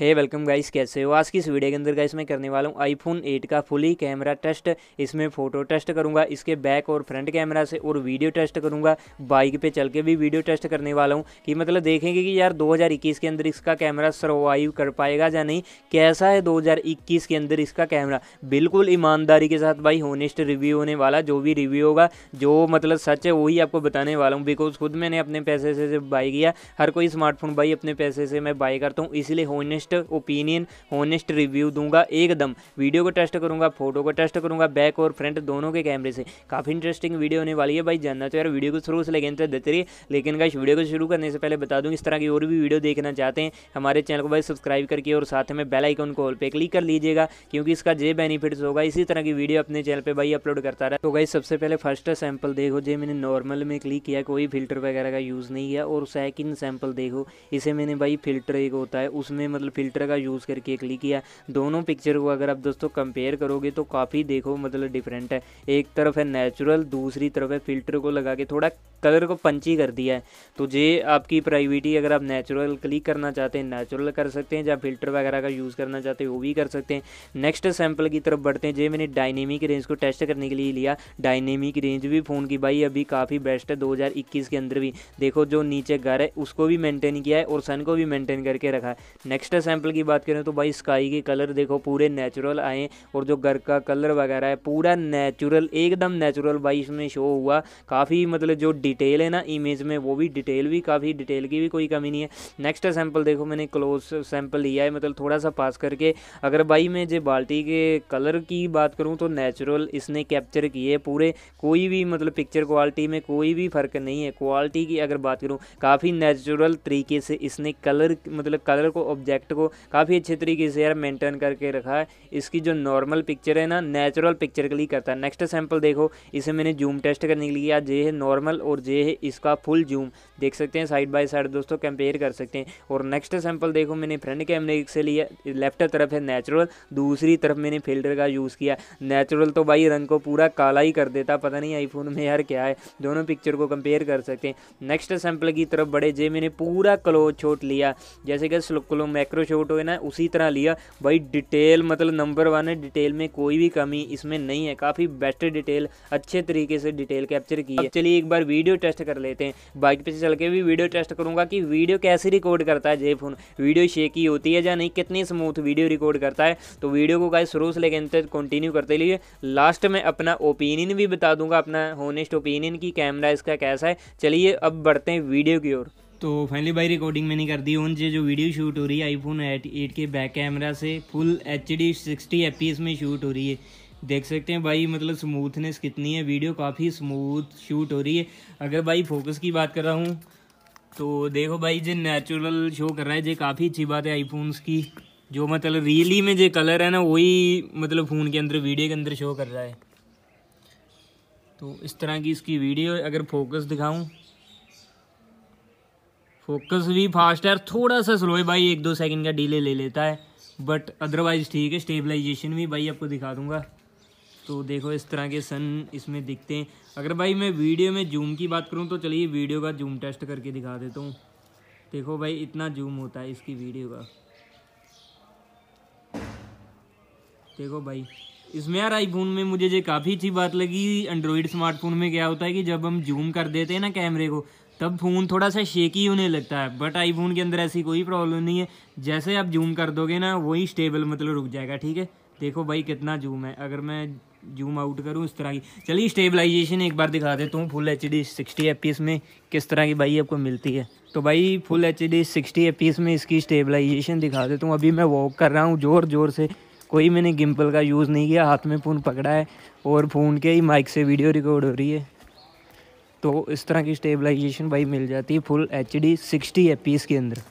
हे welcome guys कैसे हो आज की इस वीडियो के अंदर गाइस मैं करने वाला हूँ आईफोन 8 का फुली कैमरा टेस्ट इसमें फ़ोटो टेस्ट करूँगा इसके बैक और फ्रंट कैमरा से और वीडियो टेस्ट करूँगा बाइक पे चल के भी वीडियो टेस्ट करने वाला हूँ कि मतलब देखेंगे कि यार 2021 के अंदर इसका कैमरा सर्वाइव कर पाएगा या नहीं कैसा है दो के अंदर इसका कैमरा बिल्कुल ईमानदारी के साथ भाई होनेस्ट रिव्यू होने वाला जो भी रिव्यू होगा जो मतलब सच है वही आपको बताने वाला हूँ बिकॉज खुद मैंने अपने पैसे से बाई किया हर कोई स्मार्टफोन भाई अपने पैसे से मैं बाई करता हूँ इसलिए honest honest opinion honest review दूंगा एकदम वीडियो को टेस्ट करूंगा फोटो को टेस्ट करूंगा बैक और फ्रंट दोनों के कैमरे से काफ़ी इंटरेस्टिंग वीडियो होने वाली है भाई जानना तो यार वीडियो को शुरू से लेकिन तो देते रहिए लेकिन गाइस वीडियो को शुरू करने से पहले बता दूँ इस तरह की और भी वीडियो देखना चाहते हैं हमारे चैनल को भाई सब्सक्राइब करके और साथ में बेल आइकन को ऑल पे क्लिक कर लीजिएगा क्योंकि इसका जे बेनिफिट्स होगा इसी तरह की वीडियो अपने चैनल पर भाई अपलोड करता रहा तो गाई सबसे पहले फर्स्ट सैंपल देखो जो मैंने नॉर्मल में क्लिक किया कोई फिल्टर वगैरह का यूज़ नहीं किया और सेकेंड सैंपल देखो इसे मैंने भाई फिल्टर एक होता है उसमें मतलब फ़िल्टर का यूज़ करके क्लिक किया दोनों पिक्चर को अगर आप दोस्तों कंपेयर करोगे तो काफ़ी देखो मतलब डिफरेंट है एक तरफ है नेचुरल दूसरी तरफ है फ़िल्टर को लगा के थोड़ा कलर को पंची कर दिया है तो ये आपकी प्राइवेटी अगर आप नेचुरल क्लिक करना चाहते हैं नेचुरल कर सकते हैं या फिल्टर वगैरह का यूज़ करना चाहते हैं वो भी कर सकते हैं नेक्स्ट सैम्पल की तरफ बढ़ते हैं जे मैंने डायनेमिक रेंज को टेस्ट करने के लिए लिया डायनेमिक रेंज भी फ़ोन की भाई अभी काफ़ी बेस्ट है दो के अंदर भी देखो जो नीचे घर है उसको भी मेनटेन किया है और सन को भी मेनटेन करके रखा है नेक्स्ट सैम्पल की बात करें तो भाई स्काई के कलर देखो पूरे नेचुरल आए और जो घर का कलर वगैरह है पूरा नेचुरल एकदम नेचुरल भाई इसमें शो हुआ काफ़ी मतलब जो डिटेल है ना इमेज में वो भी डिटेल भी काफ़ी डिटेल की भी कोई कमी नहीं है नेक्स्ट सैंपल देखो मैंने क्लोज सैंपल लिया है मतलब थोड़ा सा पास करके अगर भाई मैं जो बाल्टी के कलर की बात करूँ तो नेचुरल इसने कैप्चर किए पूरे कोई भी मतलब पिक्चर क्वालिटी में कोई भी फ़र्क नहीं है क्वालिटी की अगर बात करूँ काफ़ी नेचुरल तरीके से इसने कलर मतलब कलर को ऑब्जेक्ट को काफ़ी अच्छे तरीके से यार मेंटेन करके रखा है इसकी जो नॉर्मल पिक्चर है ना नेचुरल पिक्चर के लिए करता है नेक्स्ट सैंपल देखो इसे मैंने जूम टेस्ट करने के लिए आज ये है नॉर्मल और और ये है इसका फुल जूम देख सकते हैं साइड बाय साइड दोस्तों कंपेयर कर सकते हैं और नेक्स्ट सैंपल देखो मैंने फ्रंट कैमरे से लिया लेफ्ट तरफ है नेचुरल दूसरी तरफ मैंने फिल्टर का यूज़ किया नेचुरल तो भाई रंग को पूरा काला ही कर देता पता नहीं आईफोन में यार क्या है दोनों पिक्चर को कंपेयर कर सकते हैं नेक्स्ट सैंपल की तरफ बड़े जे मैंने पूरा क्लोज शॉट लिया जैसे कि क्लो मैक्रो शॉट हो ना उसी तरह लिया भाई डिटेल मतलब नंबर वन है डिटेल में कोई भी कमी इसमें नहीं है काफ़ी बेस्ट डिटेल अच्छे तरीके से डिटेल कैप्चर की है चलिए एक बार वीडियो वीडियो टेस्ट कर लेते हैं बाइक पे चल के भी वीडियो टेस्ट करूँगा कि वीडियो कैसे रिकॉर्ड करता है जे फोन वीडियो शेकी होती है या नहीं कितनी स्मूथ वीडियो रिकॉर्ड करता है तो वीडियो को गाय शुरू से लेकर कंटिन्यू करते रहिए लास्ट में अपना ओपिनियन भी बता दूंगा अपना होनेस्ट ओपिनियन की कैमरा इसका कैसा है चलिए अब बढ़ते हैं वीडियो की ओर तो फाइनली भाई रिकॉर्डिंग मैंने कर दी उन जो वीडियो शूट हो रही है आईफोन एट एट के बैक कैमरा से full H D sixty F में शूट हो रही है देख सकते हैं भाई मतलब स्मूथनेस कितनी है वीडियो काफ़ी स्मूथ शूट हो रही है अगर भाई फोकस की बात कर रहा हूँ तो देखो भाई जो नेचुरल शो कर रहा है जो काफ़ी अच्छी बात है आईफोन्स की जो मतलब रियली में जो कलर है ना वही मतलब फ़ोन के अंदर वीडियो के अंदर शो कर रहा है तो इस तरह की इसकी वीडियो अगर फोकस दिखाऊँ फोकस भी फास्ट है थोड़ा सा स्लो है भाई एक दो सेकंड का डिले ले लेता है बट अदरवाइज़ ठीक है स्टेबलाइजेशन भी भाई आपको दिखा दूंगा तो देखो इस तरह के सन इसमें दिखते हैं अगर भाई मैं वीडियो में जूम की बात करूँ तो चलिए वीडियो का जूम टेस्ट करके दिखा देता हूँ देखो भाई इतना जूम होता है इसकी वीडियो का देखो भाई इसमें यार आईफोन में मुझे ये काफ़ी अच्छी बात लगी एंड्रॉयड स्मार्टफोन में क्या होता है कि जब हम जूम कर देते हैं ना कैमरे को तब फ़ोन थोड़ा सा शेकी होने लगता है बट आईफोन के अंदर ऐसी कोई प्रॉब्लम नहीं है जैसे आप जूम कर दोगे ना वही स्टेबल मतलब रुक जाएगा ठीक है देखो भाई कितना जूम है अगर मैं जूम आउट करूँ इस तरह की चलिए स्टेबलाइजेशन एक बार दिखा देता हूँ full H D sixty F P S में किस तरह की भाई आपको मिलती है तो भाई full H D sixty F P में इसकी स्टेबलाइजेशन दिखा देता हूँ अभी मैं वॉक कर रहा हूँ ज़ोर ज़ोर से कोई मैंने गिम्पल का यूज़ नहीं किया हाथ में फ़ोन पकड़ा है और फ़ोन के ही माइक से वीडियो रिकॉर्ड हो रही है तो इस तरह की स्टेबलाइजेशन भाई मिल जाती है फुल एच डी सिक्सटी के अंदर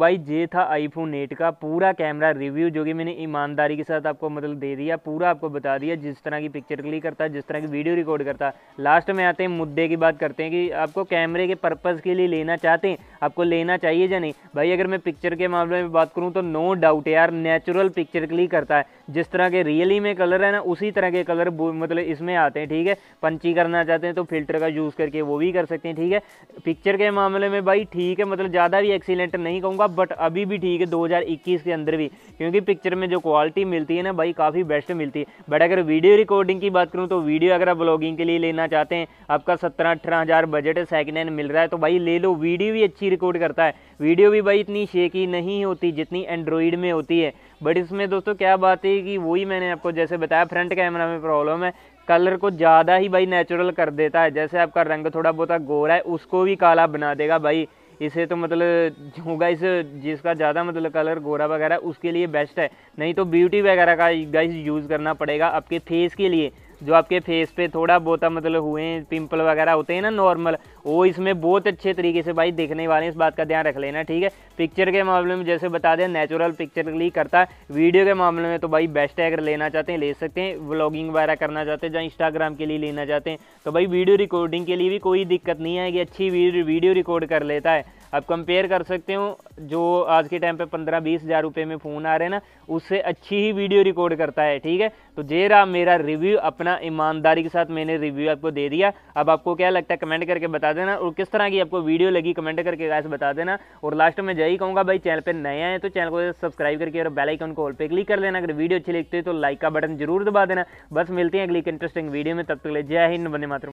भाई ये था आईफोन एट का पूरा कैमरा रिव्यू जो कि मैंने ईमानदारी के साथ आपको मतलब दे दिया पूरा आपको बता दिया जिस तरह की पिक्चर क्लिक करता है जिस तरह की वीडियो रिकॉर्ड करता है लास्ट में आते हैं मुद्दे की बात करते हैं कि आपको कैमरे के पर्पज़ के लिए लेना चाहते हैं आपको लेना चाहिए या नहीं भाई अगर मैं पिक्चर के मामले में बात करूँ तो नो डाउट यार नेचुरल पिक्चर क्लिक करता है जिस तरह के रियली में कलर है ना उसी तरह के कलर मतलब इसमें आते हैं ठीक है पंची करना चाहते हैं तो फिल्टर का यूज़ करके वो भी कर सकते हैं ठीक है पिक्चर के मामले में भाई ठीक है मतलब ज़्यादा भी एक्सीलेंट नहीं कहूँगा बट अभी भी ठीक है 2021 के अंदर भी क्योंकि पिक्चर में जो क्वालिटी मिलती है ना भाई काफ़ी बेस्ट मिलती है बट अगर वीडियो रिकॉर्डिंग की बात करूँ तो वीडियो अगर आप ब्लॉगिंग के लिए लेना चाहते हैं आपका सत्रह अठारह हज़ार बजट है सेकेंड हैंड मिल रहा है तो भाई ले लो वीडियो भी अच्छी रिकॉर्ड करता है वीडियो भी भाई इतनी शेकी नहीं होती जितनी एंड्रॉइड में होती है बट इसमें दोस्तों क्या बात है कि वही मैंने आपको जैसे बताया फ्रंट कैमरा में प्रॉब्लम है कलर को ज़्यादा ही भाई नेचुरल कर देता है जैसे आपका रंग थोड़ा बहुत गोरा है उसको भी काला बना देगा भाई इसे तो मतलब होगा इस जिसका ज़्यादा मतलब कलर गोरा वगैरह उसके लिए बेस्ट है नहीं तो ब्यूटी वगैरह का गाइस यूज़ करना पड़ेगा आपके फेस के लिए जो आपके फेस पे थोड़ा बहुत मतलब हुए हैं पिंपल वगैरह होते हैं ना नॉर्मल वो इसमें बहुत अच्छे तरीके से भाई देखने वाले हैं इस बात का ध्यान रख लेना ठीक है पिक्चर के मामले में जैसे बता दें नेचुरल पिक्चर के लिए करता है वीडियो के मामले में तो भाई बेस्ट है अगर लेना चाहते हैं ले सकते हैं व्लॉगिंग वगैरह करना चाहते हैं जहाँ इंस्टाग्राम के लिए लेना चाहते हैं तो भाई वीडियो रिकॉर्डिंग के लिए भी कोई दिक्कत नहीं आएगी अच्छी वीडियो रिकॉर्ड कर लेता है आप कंपेयर कर सकते हो जो आज के टाइम पे पंद्रह बीस हज़ार रुपये में फ़ोन आ रहे हैं ना उससे अच्छी ही वीडियो रिकॉर्ड करता है ठीक है तो जे रहा मेरा रिव्यू अपना ईमानदारी के साथ मैंने रिव्यू आपको दे दिया अब आपको क्या लगता है कमेंट करके बता देना और किस तरह की आपको वीडियो लगी कमेंट करके गाय बता देना और लास्ट में यही कहूँगा भाई चैनल पर नए आए तो चैनल को सब्सक्राइब करके और बेलाइकन को ऑल पर क्लिक कर देना अगर वीडियो अच्छी लिखते हो तो लाइक का बटन जरूर दबा देना बस मिलते हैं अगली इंटरेस्टिंग वीडियो में तब तक ले जय हिंद बने मात्र